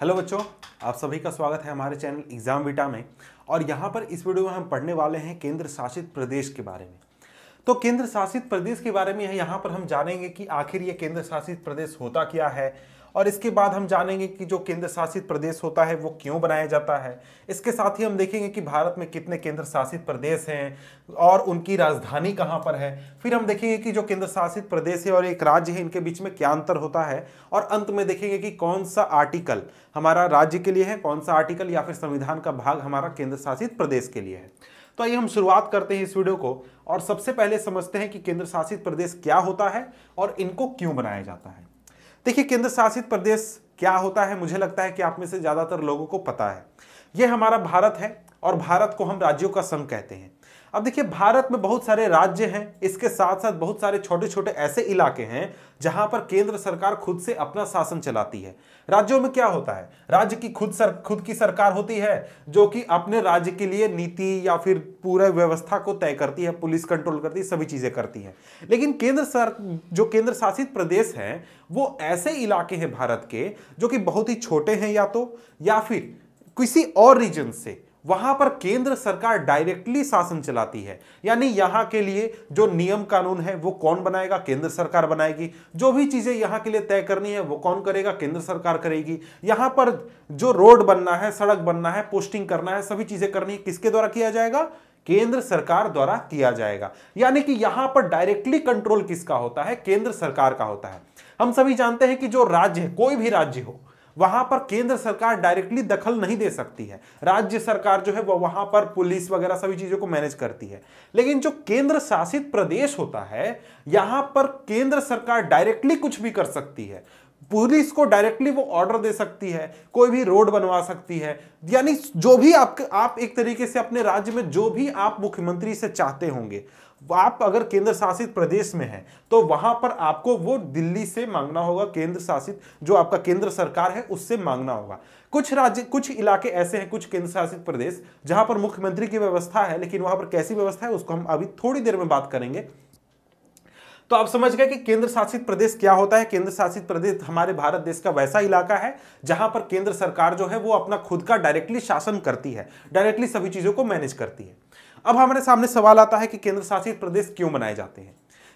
hello बच्चों आप सभी का स्वागत है हमारे चैनल एग्जाम विटा में और यहाँ पर इस वीडियो में हम पढ़ने वाले हैं केंद्र शासित प्रदेश के बारे में तो केंद्र शासित प्रदेश के बारे में यहाँ पर हम जानेंगे कि आखिर ये केंद्र शासित प्रदेश होता क्या है और इसके बाद हम जानेंगे कि जो केंद्र शासित प्रदेश होता है वो क्यों बनाया जाता है इसके साथ ही हम देखेंगे कि भारत में कितने केंद्र शासित प्रदेश हैं और उनकी राजधानी कहाँ पर है फिर हम देखेंगे कि जो केंद्र शासित प्रदेश है और एक राज्य है इनके बीच में क्या अंतर होता है और अंत में देखेंगे कि कौन सा आर्टिकल हमारा राज्य के लिए है कौन सा आर्टिकल या फिर संविधान का भाग हमारा केंद्र शासित प्रदेश के लिए है तो आइए हम शुरुआत करते हैं इस वीडियो को और सबसे पहले समझते हैं कि केंद्र शासित प्रदेश क्या होता है और इनको क्यों बनाया जाता है देखिए केंद्र शासित प्रदेश क्या होता है मुझे लगता है कि आप में से ज़्यादातर लोगों को पता है ये हमारा भारत है और भारत को हम राज्यों का संघ कहते हैं अब देखिए भारत में बहुत सारे राज्य हैं इसके साथ साथ बहुत सारे छोटे छोटे ऐसे इलाके हैं जहां पर केंद्र सरकार खुद से अपना शासन चलाती है राज्यों में क्या होता है राज्य की खुद सर खुद की सरकार होती है जो कि अपने राज्य के लिए नीति या फिर पूरे व्यवस्था को तय करती है पुलिस कंट्रोल करती है सभी चीजें करती है लेकिन केंद्र सर जो केंद्र शासित प्रदेश हैं वो ऐसे इलाके हैं भारत के जो कि बहुत ही छोटे हैं या तो या फिर किसी और रीजन से वहां पर केंद्र सरकार डायरेक्टली शासन चलाती है यानी यहां के लिए जो नियम कानून है वो कौन बनाएगा केंद्र सरकार बनाएगी जो भी चीजें यहां के लिए तय करनी है वो कौन करेगा केंद्र सरकार करेगी यहां पर जो रोड बनना है सड़क बनना है पोस्टिंग करना है सभी चीजें करनी है किसके द्वारा किया जाएगा केंद्र सरकार द्वारा किया जाएगा यानी कि यहां पर डायरेक्टली कंट्रोल किसका होता है केंद्र सरकार का होता है हम सभी जानते हैं कि जो राज्य है कोई भी राज्य हो वहां पर केंद्र सरकार डायरेक्टली दखल नहीं दे सकती है राज्य सरकार जो है वो वहां पर पुलिस वगैरह सभी चीजों को मैनेज करती है लेकिन जो केंद्र शासित प्रदेश होता है यहां पर केंद्र सरकार डायरेक्टली कुछ भी कर सकती है पुलिस को डायरेक्टली वो ऑर्डर दे सकती है कोई भी रोड बनवा सकती है यानी जो भी आप आप एक तरीके से अपने राज्य में जो भी आप मुख्यमंत्री से चाहते होंगे आप अगर केंद्र शासित प्रदेश में है तो वहां पर आपको वो दिल्ली से मांगना होगा केंद्र शासित जो आपका केंद्र सरकार है उससे मांगना होगा कुछ राज्य कुछ इलाके ऐसे हैं कुछ केंद्र शासित प्रदेश जहां पर मुख्यमंत्री की व्यवस्था है लेकिन वहां पर कैसी व्यवस्था है उसको हम अभी थोड़ी देर में बात करेंगे तो आप समझ गए कि केंद्र शासित प्रदेश क्या होता है केंद्र शासित प्रदेश हमारे भारत देश का वैसा इलाका है जहां पर केंद्र सरकार जो है वो अपना खुद का डायरेक्टली शासन करती है डायरेक्टली सभी चीजों को मैनेज करती है अब हमारे सामने सवाल आता है कि केंद्र शासित प्रदेश क्यों बनाए जाते हैं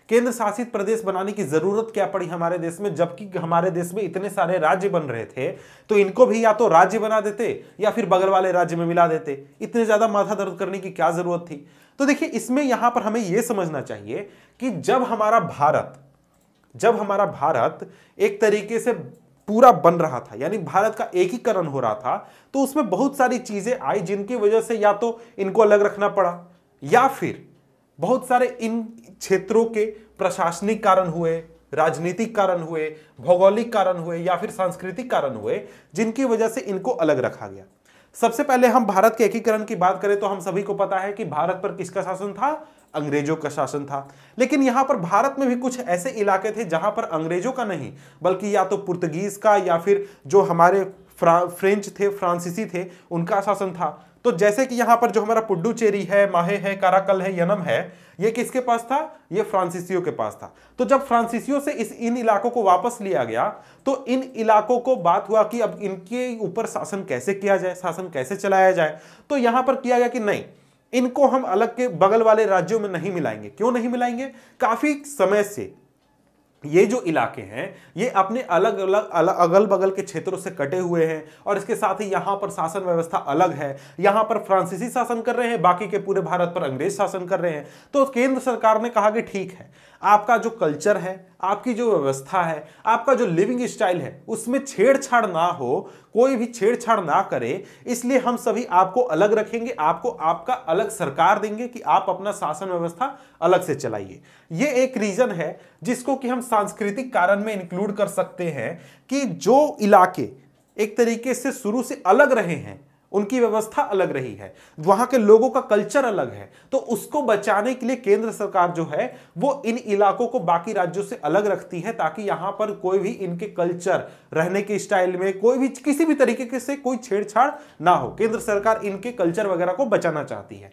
केंद्र शासित प्रदेश बनाने की जरूरत क्या पड़ी हमारे देश में जबकि हमारे देश में इतने सारे राज्य बन रहे थे तो इनको भी या तो राज्य बना देते या फिर बगल वाले राज्य में मिला देते इतने ज्यादा माथा दर्द करने की क्या जरूरत थी तो देखिए इसमें यहां पर हमें यह समझना चाहिए कि जब हमारा भारत जब हमारा भारत एक तरीके से पूरा बन रहा था यानी भारत का एकीकरण हो रहा था तो उसमें बहुत सारी चीजें आई जिनकी वजह से या तो इनको अलग रखना पड़ा या फिर बहुत सारे इन क्षेत्रों के प्रशासनिक कारण हुए राजनीतिक कारण हुए भौगोलिक कारण हुए या फिर सांस्कृतिक कारण हुए जिनकी वजह से इनको अलग रखा गया सबसे पहले हम भारत के एकीकरण की बात करें तो हम सभी को पता है कि भारत पर किसका शासन था अंग्रेजों का शासन था लेकिन यहां पर भारत में भी कुछ ऐसे इलाके थे जहां पर अंग्रेजों का नहीं बल्कि या तो पुर्तगीज का या फिर जो हमारे फ्रेंच थे फ्रांसीसी थे उनका शासन था तो जैसे कि यहां पर जो हमारा पुडुचेरी है माहे है काराकल है यनम है ये किसके पास था ये फ्रांसीसियों के पास था तो जब फ्रांसीसियों से इस इन इलाकों को वापस लिया गया तो इन इलाकों को बात हुआ कि अब इनके ऊपर शासन कैसे किया जाए शासन कैसे चलाया जाए तो यहां पर किया गया कि नहीं इनको हम अलग के बगल वाले राज्यों में नहीं मिलाएंगे क्यों नहीं मिलाएंगे काफी समय से ये जो इलाके हैं ये अपने अलग अलग अलग अगल बगल के क्षेत्रों से कटे हुए हैं और इसके साथ ही यहाँ पर शासन व्यवस्था अलग है यहाँ पर फ्रांसीसी शासन कर रहे हैं बाकी के पूरे भारत पर अंग्रेज शासन कर रहे हैं तो केंद्र सरकार ने कहा कि ठीक है आपका जो कल्चर है आपकी जो व्यवस्था है आपका जो लिविंग स्टाइल है उसमें छेड़छाड़ ना हो कोई भी छेड़छाड़ ना करे इसलिए हम सभी आपको अलग रखेंगे आपको आपका अलग सरकार देंगे कि आप अपना शासन व्यवस्था अलग से चलाइए ये एक रीजन है जिसको कि हम सांस्कृतिक कारण में इंक्लूड कर सकते हैं कि जो इलाके एक तरीके से शुरू से अलग रहे हैं उनकी व्यवस्था अलग रही है वहां के लोगों का कल्चर अलग है तो उसको बचाने के लिए केंद्र सरकार जो है वो इन इलाकों को बाकी राज्यों से अलग रखती है ताकि यहां पर कोई भी इनके कल्चर रहने के स्टाइल में कोई भी किसी भी तरीके से कोई छेड़छाड़ ना हो केंद्र सरकार इनके कल्चर वगैरह को बचाना चाहती है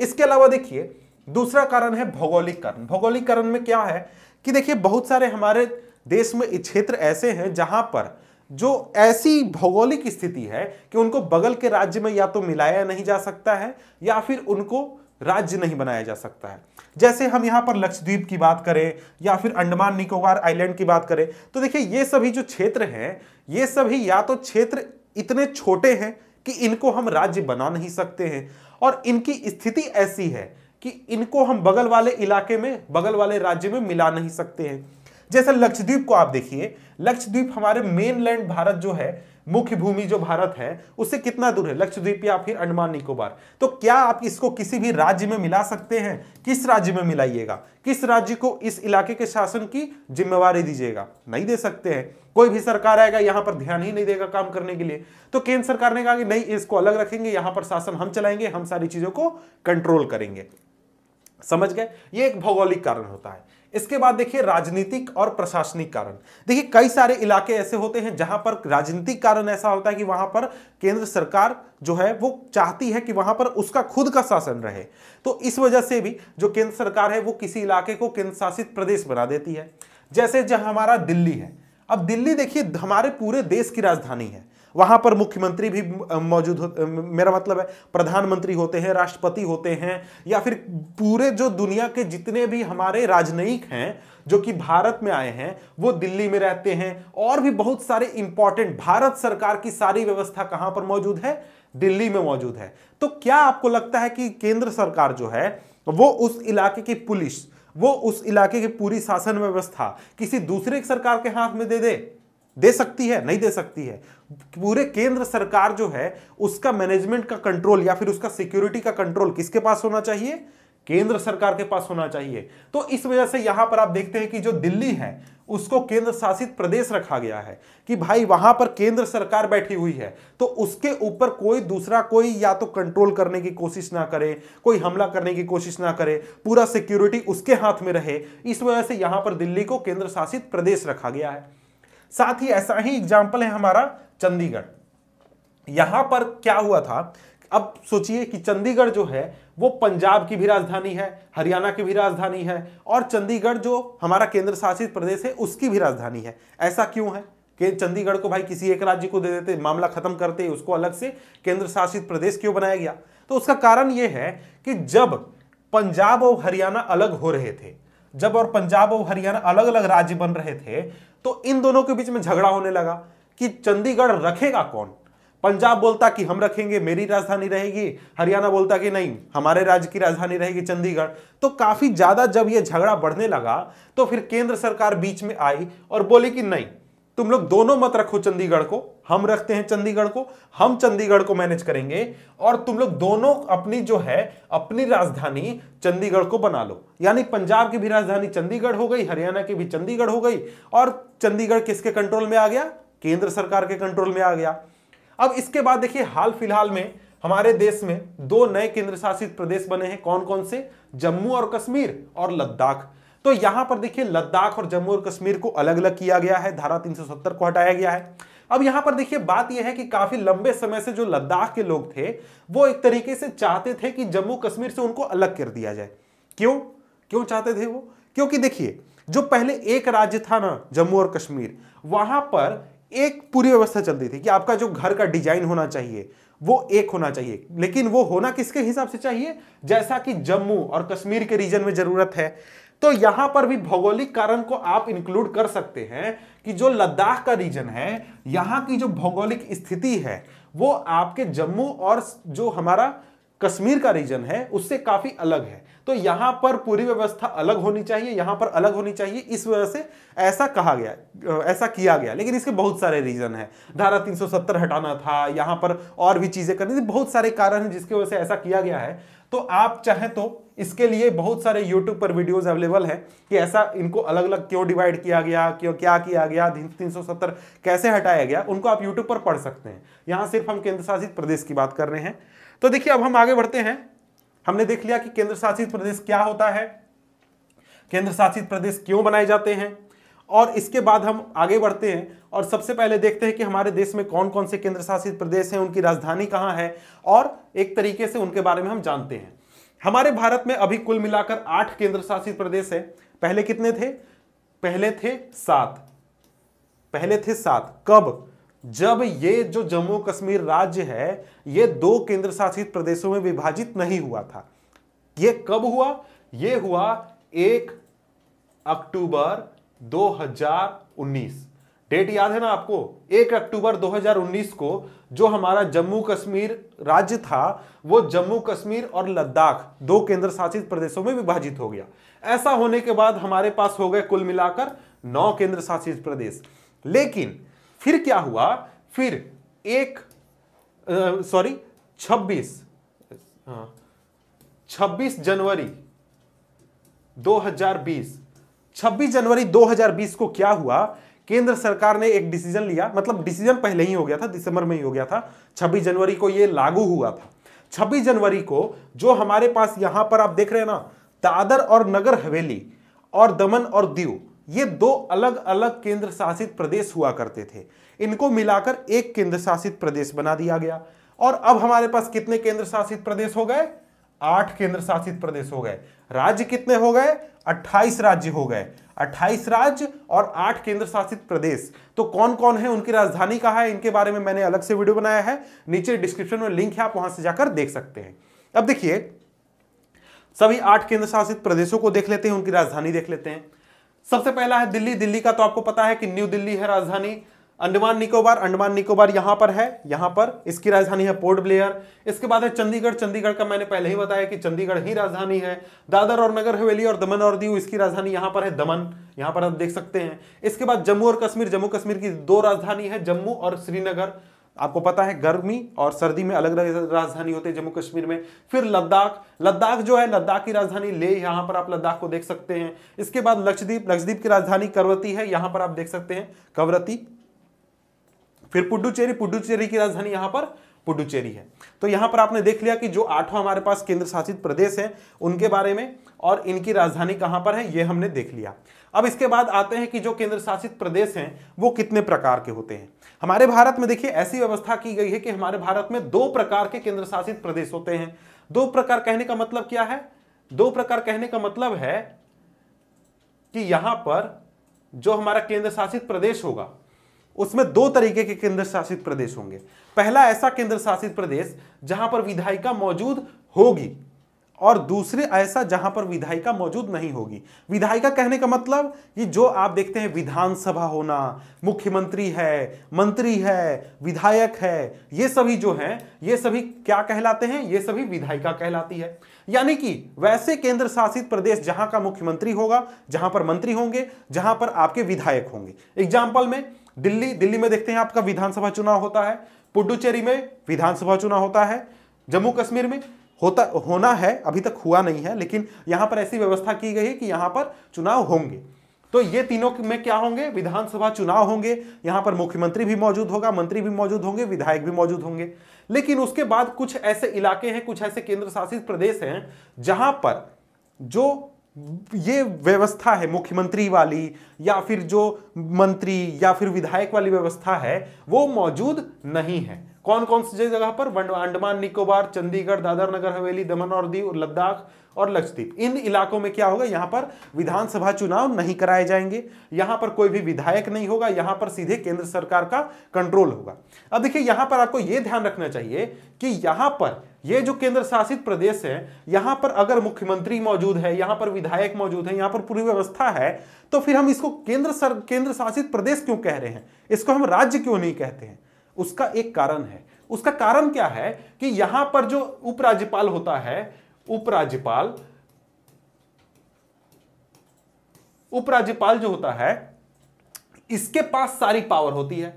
इसके अलावा देखिए दूसरा कारण है भौगोलिककरण भौगोलिककरण में क्या है कि देखिए बहुत सारे हमारे देश में क्षेत्र ऐसे हैं जहां पर जो ऐसी भौगोलिक स्थिति है कि उनको बगल के राज्य में या तो मिलाया नहीं जा सकता है या फिर उनको राज्य नहीं बनाया जा सकता है जैसे हम यहां पर लक्षद्वीप की बात करें या फिर अंडमान निकोबार आइलैंड की बात करें तो देखिए ये सभी जो क्षेत्र हैं ये सभी या तो क्षेत्र इतने छोटे हैं कि इनको हम राज्य बना नहीं सकते हैं और इनकी स्थिति ऐसी है कि इनको हम बगल वाले इलाके में बगल वाले राज्य में मिला नहीं सकते हैं जैसे लक्षद्वीप को आप देखिए लक्षद्वीप हमारे मेनलैंड भारत जो है मुख्य भूमि जो भारत है उससे कितना दूर है लक्षद्वीप या फिर अंडमान निकोबार तो क्या आप इसको किसी भी राज्य में मिला सकते हैं किस राज्य में मिलाइएगा किस राज्य को इस इलाके के शासन की जिम्मेवारी दीजिएगा नहीं दे सकते हैं कोई भी सरकार आएगा यहां पर ध्यान ही नहीं देगा काम करने के लिए तो केंद्र सरकार ने कहा कि नहीं इसको अलग रखेंगे यहां पर शासन हम चलाएंगे हम सारी चीजों को कंट्रोल करेंगे समझ गए ये एक भौगोलिक कारण होता है इसके बाद देखिए राजनीतिक और प्रशासनिक कारण देखिए कई सारे इलाके ऐसे होते हैं जहां पर राजनीतिक कारण ऐसा होता है कि वहां पर केंद्र सरकार जो है वो चाहती है कि वहां पर उसका खुद का शासन रहे तो इस वजह से भी जो केंद्र सरकार है वो किसी इलाके को केंद्र शासित प्रदेश बना देती है जैसे जहां हमारा दिल्ली है अब दिल्ली देखिए हमारे पूरे देश की राजधानी है वहां पर मुख्यमंत्री भी मौजूद हो मेरा मतलब है प्रधानमंत्री होते हैं राष्ट्रपति होते हैं या फिर पूरे जो दुनिया के जितने भी हमारे राजनयिक हैं जो कि भारत में आए हैं वो दिल्ली में रहते हैं और भी बहुत सारे इंपॉर्टेंट भारत सरकार की सारी व्यवस्था कहां पर मौजूद है दिल्ली में मौजूद है तो क्या आपको लगता है कि केंद्र सरकार जो है वो उस इलाके की पुलिस वो उस इलाके की पूरी शासन व्यवस्था किसी दूसरे सरकार के हाथ में दे दे दे सकती है नहीं दे सकती है पूरे केंद्र सरकार जो है उसका मैनेजमेंट का कंट्रोल या फिर उसका सिक्योरिटी का कंट्रोल किसके पास होना चाहिए केंद्र सरकार के पास होना चाहिए तो इस वजह से यहां पर आप देखते हैं कि जो दिल्ली है उसको केंद्र शासित प्रदेश रखा गया है कि भाई वहां पर केंद्र सरकार बैठी हुई है तो उसके ऊपर कोई दूसरा कोई या तो कंट्रोल करने की कोशिश ना करे कोई हमला करने की कोशिश ना करे पूरा सिक्योरिटी उसके हाथ में रहे इस वजह से यहां पर दिल्ली को केंद्र शासित प्रदेश रखा गया है साथ ही ऐसा ही एग्जाम्पल है हमारा चंडीगढ़ यहां पर क्या हुआ था अब सोचिए कि चंडीगढ़ जो है वो पंजाब की भी राजधानी है हरियाणा की भी राजधानी है और चंडीगढ़ जो हमारा केंद्र शासित प्रदेश है उसकी भी राजधानी है ऐसा क्यों है कि चंडीगढ़ को भाई किसी एक राज्य को दे देते मामला खत्म करते उसको अलग से केंद्र शासित प्रदेश क्यों बनाया गया तो उसका कारण यह है कि जब पंजाब और हरियाणा अलग हो रहे थे जब और पंजाब और हरियाणा अलग अलग राज्य बन रहे थे तो इन दोनों के बीच में झगड़ा होने लगा कि चंडीगढ़ रखेगा कौन पंजाब बोलता कि हम रखेंगे मेरी राजधानी रहेगी हरियाणा बोलता कि नहीं हमारे राज्य की राजधानी रहेगी चंडीगढ़ तो काफी ज्यादा जब यह झगड़ा बढ़ने लगा तो फिर केंद्र सरकार बीच में आई और बोली कि नहीं तुम लोग दोनों मत रखो चंडीगढ़ को हम रखते हैं चंडीगढ़ को हम चंडीगढ़ को मैनेज करेंगे और तुम लोग दोनों अपनी जो है अपनी राजधानी चंडीगढ़ को बना लो यानी पंजाब की भी राजधानी चंडीगढ़ हो गई हरियाणा की भी चंडीगढ़ हो गई और चंडीगढ़ किसके कंट्रोल में आ गया केंद्र सरकार के कंट्रोल में आ गया अब इसके बाद देखिए हाल फिलहाल में हमारे देश में दो नए केंद्र शासित प्रदेश बने हैं कौन कौन से जम्मू और कश्मीर और लद्दाख तो यहां पर देखिए लद्दाख और जम्मू और कश्मीर को अलग अलग किया गया है धारा 370 को हटाया गया है अब यहां पर देखिए बात यह है कि काफी लंबे समय से जो लद्दाख के लोग थे वो एक तरीके से चाहते थे कि जम्मू कश्मीर से उनको अलग कर दिया जाए क्यों क्यों चाहते थे वो क्योंकि देखिए जो पहले एक राज्य था ना जम्मू और कश्मीर वहां पर एक पूरी व्यवस्था चलती थी कि आपका जो घर का डिजाइन होना चाहिए वो एक होना चाहिए लेकिन वो होना किसके हिसाब से चाहिए जैसा कि जम्मू और कश्मीर के रीजन में जरूरत है तो यहां पर भी भौगोलिक कारण को आप इंक्लूड कर सकते हैं कि जो लद्दाख का रीजन है यहां की जो भौगोलिक स्थिति है वो आपके जम्मू और जो हमारा कश्मीर का रीजन है उससे काफी अलग है तो यहां पर पूरी व्यवस्था अलग होनी चाहिए यहां पर अलग होनी चाहिए इस वजह से ऐसा कहा गया ऐसा किया गया लेकिन इसके बहुत सारे रीजन है धारा 370 हटाना था यहां पर और भी चीजें करनी थी बहुत सारे कारण हैं जिसकी वजह से ऐसा किया गया है तो आप चाहें तो इसके लिए बहुत सारे यूट्यूब पर वीडियोस अवेलेबल हैं कि ऐसा इनको अलग अलग क्यों डिवाइड किया गया क्यों क्या किया गया तीन सौ सत्तर कैसे हटाया गया उनको आप यूट्यूब पर पढ़ सकते हैं यहाँ सिर्फ हम केंद्र शासित प्रदेश की बात कर रहे हैं तो देखिए अब हम आगे बढ़ते हैं हमने देख लिया कि केंद्र शासित प्रदेश क्या होता है केंद्र शासित प्रदेश क्यों बनाए जाते हैं और इसके बाद हम आगे बढ़ते हैं और सबसे पहले देखते हैं कि हमारे देश में कौन कौन से केंद्र शासित प्रदेश हैं उनकी राजधानी कहाँ है और एक तरीके से उनके बारे में हम जानते हैं हमारे भारत में अभी कुल मिलाकर आठ केंद्र शासित प्रदेश है पहले कितने थे पहले थे सात पहले थे सात कब जब ये जो जम्मू कश्मीर राज्य है ये दो केंद्र शासित प्रदेशों में विभाजित नहीं हुआ था ये कब हुआ ये हुआ एक अक्टूबर 2019 डेट याद है ना आपको एक अक्टूबर 2019 को जो हमारा जम्मू कश्मीर राज्य था वो जम्मू कश्मीर और लद्दाख दो केंद्र शासित प्रदेशों में विभाजित हो गया ऐसा होने के बाद हमारे पास हो गए कुल मिलाकर नौ केंद्र शासित प्रदेश लेकिन फिर क्या हुआ फिर एक सॉरी छब्बीस हाँ, छब्बीस जनवरी 2020 26 जनवरी 2020 को क्या हुआ केंद्र सरकार ने एक डिसीजन लिया मतलब डिसीजन पहले ही हो गया था दिसंबर में ही हो गया था 26 जनवरी को यह लागू हुआ था 26 जनवरी को जो हमारे पास यहां पर आप देख रहे हैं ना दादर और नगर हवेली और दमन और दीव ये दो अलग अलग केंद्र शासित प्रदेश हुआ करते थे इनको मिलाकर एक केंद्र शासित प्रदेश बना दिया गया और अब हमारे पास कितने केंद्र शासित प्रदेश हो गए आठ केंद्र शासित प्रदेश हो गए राज्य कितने हो गए अट्ठाईस राज्य हो गए अट्ठाईस राज्य और आठ केंद्र शासित प्रदेश तो कौन कौन है उनकी राजधानी कहाँ है इनके बारे में मैंने अलग से वीडियो बनाया है नीचे डिस्क्रिप्शन में लिंक है आप वहां से जाकर देख सकते हैं अब देखिए सभी आठ केंद्र शासित प्रदेशों को देख लेते हैं उनकी राजधानी देख लेते हैं सबसे पहला है दिल्ली दिल्ली का तो आपको पता है कि न्यू दिल्ली है राजधानी अंडमान निकोबार अंडमान निकोबार यहां पर है यहां पर इसकी राजधानी है पोर्ट ब्लेयर इसके बाद है चंडीगढ़ चंडीगढ़ का मैंने पहले ही बताया कि चंडीगढ़ ही राजधानी है दादर और नगर हवेली और दमन और दीव इसकी राजधानी यहां पर है दमन यहां पर आप देख सकते हैं इसके बाद जम्मू और कश्मीर जम्मू कश्मीर की दो राजधानी है जम्मू और श्रीनगर आपको पता है गर्मी और सर्दी में अलग अलग राजधानी होते हैं जम्मू कश्मीर में फिर लद्दाख लद्दाख जो है लद्दाख की राजधानी ले यहाँ पर आप लद्दाख को देख सकते हैं इसके बाद लक्षद्वीप लक्षद्वीप की राजधानी करवती है यहां पर आप देख सकते हैं कवरती फिर पुडुचेरी पुडुचेरी की राजधानी यहां पर पुडुचेरी है तो यहां पर आपने देख लिया कि जो आठवां हमारे पास केंद्र शासित प्रदेश है उनके बारे में और इनकी राजधानी कहां पर है यह हमने देख लिया अब इसके बाद आते हैं कि जो केंद्र शासित प्रदेश हैं वो कितने प्रकार के होते हैं हमारे भारत में देखिए ऐसी व्यवस्था की गई है कि हमारे भारत में दो प्रकार के केंद्र शासित प्रदेश होते हैं दो प्रकार कहने का मतलब क्या है दो प्रकार कहने का मतलब है कि यहां पर जो हमारा केंद्र शासित प्रदेश होगा उसमें दो तरीके के केंद्र शासित प्रदेश होंगे पहला ऐसा केंद्र शासित प्रदेश जहां पर विधायिका मौजूद होगी और दूसरे ऐसा जहां पर विधायिका मौजूद नहीं होगी विधायिका कहने का मतलब ये जो आप देखते हैं विधानसभा होना मुख्यमंत्री है मंत्री है विधायक है ये सभी जो हैं ये सभी क्या कहलाते हैं ये सभी विधायिका कहलाती है यानी कि वैसे केंद्र शासित प्रदेश जहां का मुख्यमंत्री होगा जहां पर मंत्री होंगे जहां पर आपके विधायक होंगे एग्जाम्पल में दिल्ली दिल्ली में देखते हैं आपका विधानसभा चुनाव होता है पुडुचेरी में विधानसभा चुनाव होता है जम्मू कश्मीर में होता होना है अभी तक हुआ नहीं है लेकिन यहां पर ऐसी व्यवस्था की गई है कि यहां पर चुनाव होंगे तो ये तीनों में क्या होंगे विधानसभा चुनाव होंगे यहां पर मुख्यमंत्री भी मौजूद होगा मंत्री भी मौजूद होंगे विधायक भी मौजूद होंगे लेकिन उसके बाद कुछ ऐसे इलाके हैं कुछ ऐसे केंद्र शासित प्रदेश हैं जहां पर जो ये व्यवस्था है मुख्यमंत्री वाली या फिर जो मंत्री या फिर विधायक वाली व्यवस्था है वो मौजूद नहीं है कौन कौन सी जगह पर अंडमान निकोबार चंडीगढ़ दादर नगर हवेली दमन और दीव लद्दाख और लक्षद्वीप इन इलाकों में क्या होगा यहां पर विधानसभा चुनाव नहीं कराए जाएंगे यहां पर कोई भी विधायक नहीं होगा यहां पर सीधे केंद्र सरकार का कंट्रोल होगा अब देखिए यहां पर आपको यह ध्यान रखना चाहिए कि यहां पर ये जो केंद्र शासित प्रदेश है यहां पर अगर मुख्यमंत्री मौजूद है यहां पर विधायक मौजूद है यहां पर पूरी व्यवस्था है तो फिर हम इसको केंद्र सर केंद्र शासित प्रदेश क्यों कह रहे हैं इसको हम राज्य क्यों नहीं कहते हैं उसका एक कारण है उसका कारण क्या है कि यहां पर जो उपराज्यपाल होता है उपराज्यपाल उपराज्यपाल जो होता है इसके पास सारी पावर होती है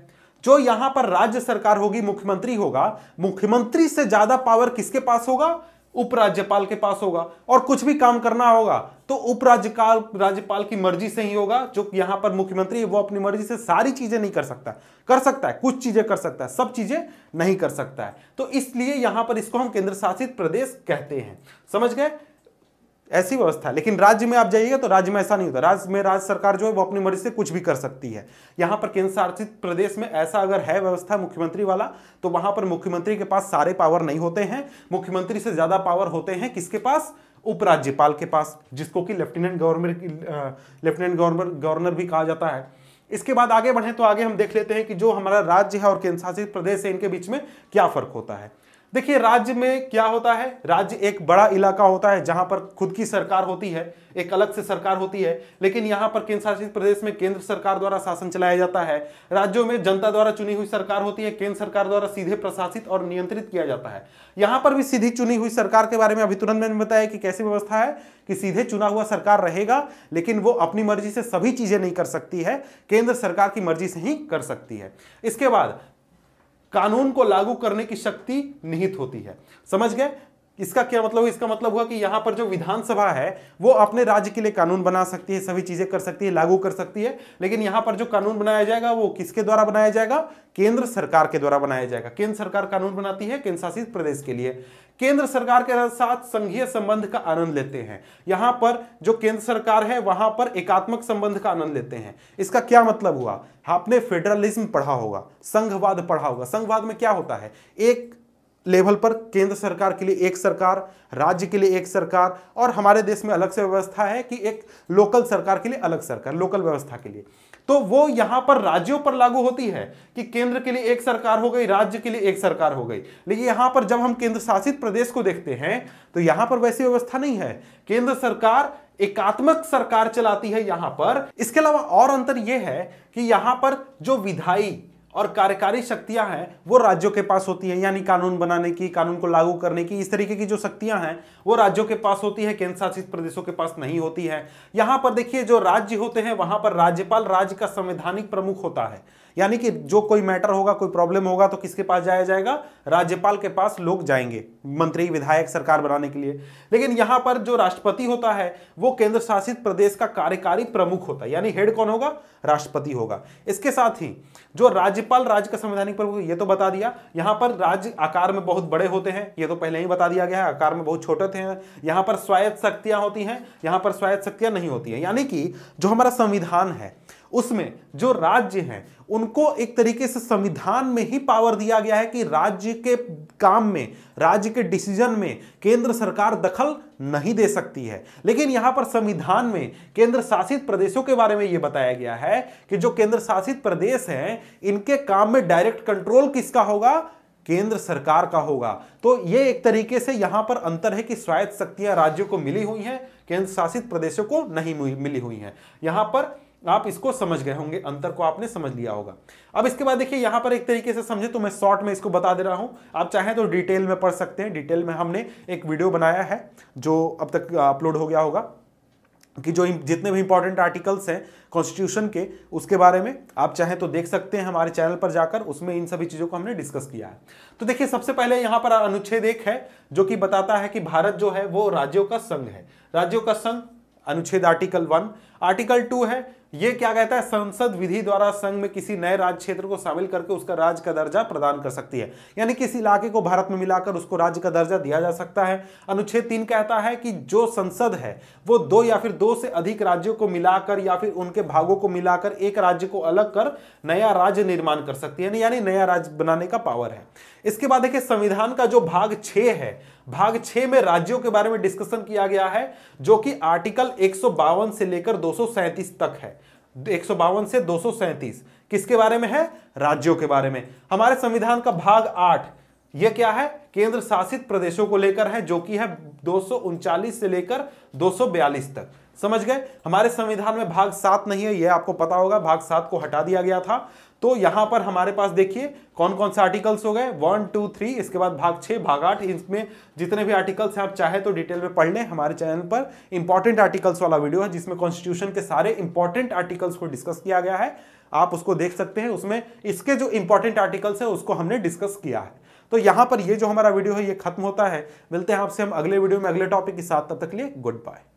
जो यहां पर राज्य सरकार होगी मुख्यमंत्री होगा मुख्यमंत्री से ज्यादा पावर किसके पास होगा उपराज्यपाल के पास होगा और कुछ भी काम करना होगा तो उपराज्यपाल राज्यपाल की मर्जी से ही होगा जो यहां पर मुख्यमंत्री है वो अपनी मर्जी से सारी चीजें नहीं कर सकता कर सकता है कुछ चीजें कर सकता है सब चीजें नहीं कर सकता है तो इसलिए यहां पर इसको हम केंद्र शासित प्रदेश कहते हैं समझ गए ऐसी व्यवस्था लेकिन राज्य में आप जाइएगा तो राज्य में ऐसा नहीं होता राज्य में राज्य सरकार जो है वो अपनी मर्जी से कुछ भी कर सकती है यहाँ पर केंद्र शासित प्रदेश में ऐसा अगर है व्यवस्था मुख्यमंत्री वाला तो वहां पर मुख्यमंत्री के पास सारे पावर नहीं होते हैं मुख्यमंत्री से ज्यादा पावर होते हैं किसके पास उपराज्यपाल के पास जिसको कि lieutenant governor lieutenant governor governor भी कहा जाता है इसके बाद आगे बढ़ें तो आगे हम देख लेते हैं कि जो हमारा राज्य है और केंद्रशासित प्रदेश है इनके बीच में क्या फर्क होता है देखिए राज्य में क्या होता है राज्य एक बड़ा इलाका होता है जहां पर खुद की सरकार होती है एक अलग से सरकार होती है लेकिन यहां पर केंद्र शासित प्रदेश में केंद्र सरकार द्वारा शासन चलाया जाता है राज्यों में जनता द्वारा चुनी हुई सरकार होती है केंद्र सरकार द्वारा सीधे प्रशासित और नियंत्रित किया जाता है यहां पर भी सीधी चुनी हुई सरकार के बारे में अभी तुरंत मैंने बताया कि कैसी व्यवस्था है कि सीधे चुना हुआ सरकार रहेगा लेकिन वो अपनी मर्जी से सभी चीजें नहीं कर सकती है केंद्र सरकार की मर्जी से ही कर सकती है इसके बाद कानून को लागू करने की शक्ति निहित होती है समझ गए इसका क्या मतलब इसका मतलब हुआ कि यहाँ पर जो विधानसभा है वो अपने राज्य के लिए कानून बना सकती है सभी चीज़ें कर सकती है लागू कर सकती है लेकिन यहाँ पर जो कानून बनाया जाएगा वो किसके द्वारा बनाया जाएगा केंद्र सरकार के द्वारा बनाया जाएगा केंद्र सरकार कानून बनाती है केंद्र शासित प्रदेश के लिए केंद्र सरकार के साथ संघीय संबंध का आनंद लेते हैं यहाँ पर जो केंद्र सरकार है वहां पर एकात्मक संबंध का आनंद लेते हैं इसका क्या मतलब हुआ आपने फेडरलिज्म पढ़ा होगा संघवाद पढ़ा होगा संघवाद में क्या होता है एक लेवल पर केंद्र सरकार के लिए एक सरकार राज्य के लिए एक सरकार और हमारे देश में अलग से व्यवस्था है कि एक लोकल सरकार के लिए अलग सरकार लोकल व्यवस्था के लिए तो वो यहां पर राज्यों पर लागू होती है कि केंद्र के लिए एक सरकार हो गई राज्य के लिए एक सरकार हो गई लेकिन यहां पर जब हम केंद्र शासित प्रदेश को देखते हैं तो यहां पर वैसी व्यवस्था नहीं है केंद्र सरकार एकात्मक सरकार चलाती है यहां पर इसके अलावा और अंतर यह है कि यहां पर जो विधायी और कार्यकारी शक्तियां हैं वो राज्यों के पास होती है यानी कानून बनाने की कानून को लागू करने की इस तरीके की जो शक्तियां हैं वो राज्यों के पास होती है केंद्र शासित प्रदेशों के पास नहीं होती है यहां पर देखिए जो राज्य होते हैं वहां पर राज्यपाल राज्य का संवैधानिक प्रमुख होता है यानी कि जो कोई मैटर होगा कोई प्रॉब्लम होगा तो किसके पास जाया जाएगा राज्यपाल के पास लोग जाएंगे मंत्री विधायक सरकार बनाने के लिए लेकिन यहां पर जो राष्ट्रपति होता है वो केंद्र शासित प्रदेश का कार्यकारी प्रमुख होता है यानी हेड कौन होगा राष्ट्रपति होगा इसके साथ ही जो राज्यपाल राज्य का संवैधानिक प्रमुख ये तो बता दिया यहां पर राज्य आकार में बहुत बड़े होते हैं ये तो पहले ही बता दिया गया है आकार में बहुत छोटे थे यहां पर स्वायत्त शक्तियां होती हैं यहां पर स्वायत्त शक्तियां नहीं होती है यानी कि जो हमारा संविधान है उसमें जो राज्य हैं उनको एक तरीके से संविधान में ही पावर दिया गया है कि राज्य के काम में राज्य के डिसीजन में केंद्र सरकार दखल नहीं दे सकती है लेकिन यहां पर संविधान में केंद्र शासित प्रदेशों के बारे में यह बताया गया है कि जो केंद्र शासित प्रदेश हैं इनके काम में डायरेक्ट कंट्रोल किसका होगा केंद्र सरकार का होगा तो ये एक तरीके से यहां पर अंतर है कि स्वायत्त शक्तियां राज्यों को मिली हुई हैं केंद्र शासित प्रदेशों को नहीं मिली हुई हैं यहां पर आप इसको समझ गए होंगे अंतर को आपने समझ लिया होगा अब इसके बाद देखिए यहां पर एक तरीके से समझे तो मैं शॉर्ट में इसको बता दे रहा हूं आप चाहें तो डिटेल में पढ़ सकते हैं डिटेल में हमने एक वीडियो बनाया है जो अब तक अपलोड हो गया होगा कि जो जितने भी इंपॉर्टेंट आर्टिकल्स हैं कॉन्स्टिट्यूशन के उसके बारे में आप चाहें तो देख सकते हैं हमारे चैनल पर जाकर उसमें इन सभी चीज़ों को हमने डिस्कस किया है तो देखिए सबसे पहले यहां पर अनुच्छेद एक है जो कि बताता है कि भारत जो है वो राज्यों का संघ है राज्यों का संघ अनुच्छेद आर्टिकल वन आर्टिकल टू है ये क्या कहता है संसद विधि द्वारा संघ में किसी नए राज्य क्षेत्र को शामिल करके उसका राज्य का दर्जा प्रदान कर सकती है यानी किसी इलाके को भारत में मिलाकर उसको राज्य का दर्जा दिया जा सकता है अनुच्छेद तीन कहता है कि जो संसद है वो दो या फिर दो से अधिक राज्यों को मिलाकर या फिर उनके भागों को मिलाकर एक राज्य को अलग कर नया राज्य निर्माण कर सकती है यानी नया राज्य बनाने का पावर है इसके बाद देखिए संविधान का जो भाग छ है भाग छ में राज्यों के बारे में डिस्कशन किया गया है जो कि आर्टिकल एक से लेकर दो तक है एक से दो किसके बारे में है राज्यों के बारे में हमारे संविधान का भाग आठ यह क्या है केंद्र शासित प्रदेशों को लेकर है जो कि है दो से लेकर 242 तक समझ गए हमारे संविधान में भाग सात नहीं है यह आपको पता होगा भाग सात को हटा दिया गया था तो यहां पर हमारे पास देखिए कौन कौन से आर्टिकल्स हो गए वन टू थ्री इसके बाद भाग छः भाग आठ इसमें जितने भी आर्टिकल्स हैं आप चाहे तो डिटेल में पढ़ लें हमारे चैनल पर इंपॉर्टेंट आर्टिकल्स वाला वीडियो है जिसमें कॉन्स्टिट्यूशन के सारे इंपॉर्टेंट आर्टिकल्स को डिस्कस किया गया है आप उसको देख सकते हैं उसमें इसके जो इंपॉर्टेंट आर्टिकल्स हैं उसको हमने डिस्कस किया है तो यहां पर ये जो हमारा वीडियो है ये खत्म होता है मिलते हैं आपसे हम अगले वीडियो में अगले टॉपिक के साथ तब तक लिए गुड बाय